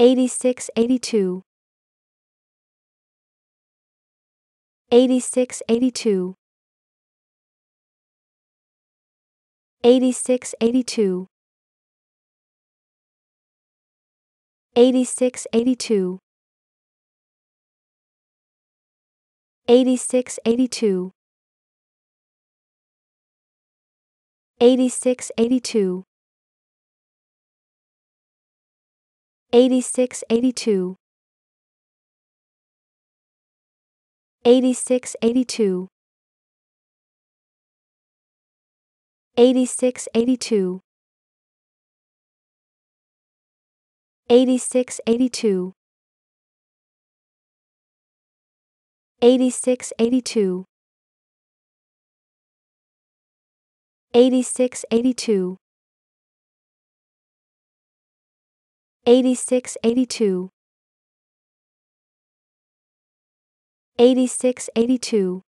8682. 8682. 8682. 8682. 8682. 8682. Eighty-six, eighty-two. Eighty-six, eighty-two. Eighty-six, eighty-two. Eighty-six, eighty-two. Eighty-six, eighty-two. Eighty-six, eighty-two. 86 82 86 82